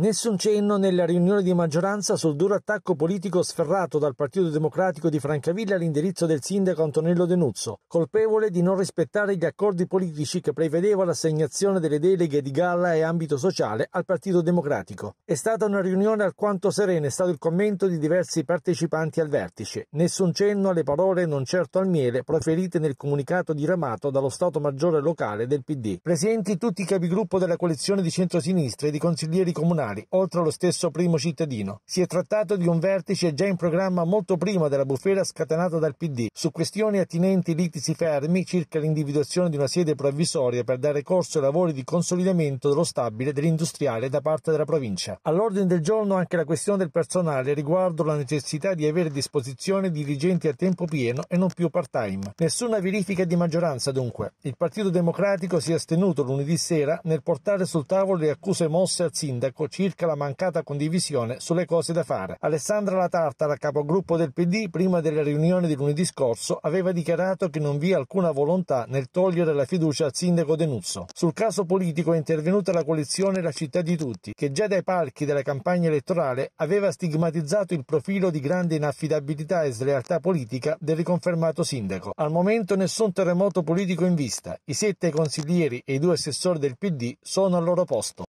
Nessun cenno nella riunione di maggioranza sul duro attacco politico sferrato dal Partito Democratico di Francavilla all'indirizzo del sindaco Antonello Denuzzo, colpevole di non rispettare gli accordi politici che prevedeva l'assegnazione delle deleghe di galla e ambito sociale al Partito Democratico. È stata una riunione alquanto serena, è stato il commento di diversi partecipanti al vertice. Nessun cenno alle parole non certo al miele proferite nel comunicato diramato dallo Stato Maggiore locale del PD. Presenti tutti i capigruppo della coalizione di centrosinistra e di consiglieri comunali nazionali, oltre allo stesso primo cittadino. Si è trattato di un vertice già in programma molto prima della bufera scatenata dal PD su questioni attinenti litisi fermi circa l'individuazione di una sede provvisoria per dare corso ai lavori di consolidamento dello stabile dell'industriale da parte della provincia. All'ordine del giorno anche la questione del personale riguardo la necessità di avere a disposizione dirigenti a tempo pieno e non più part-time. Nessuna verifica di maggioranza dunque. Il Partito Democratico si è astenuto lunedì sera nel portare sul tavolo le accuse mosse al sindaco circa la mancata condivisione sulle cose da fare. Alessandra La capogruppo del PD, prima della riunione di lunedì scorso, aveva dichiarato che non vi è alcuna volontà nel togliere la fiducia al sindaco Denuzzo. Sul caso politico è intervenuta la coalizione La città di tutti, che già dai palchi della campagna elettorale aveva stigmatizzato il profilo di grande inaffidabilità e slealtà politica del riconfermato sindaco. Al momento nessun terremoto politico in vista. I sette consiglieri e i due assessori del PD sono al loro posto.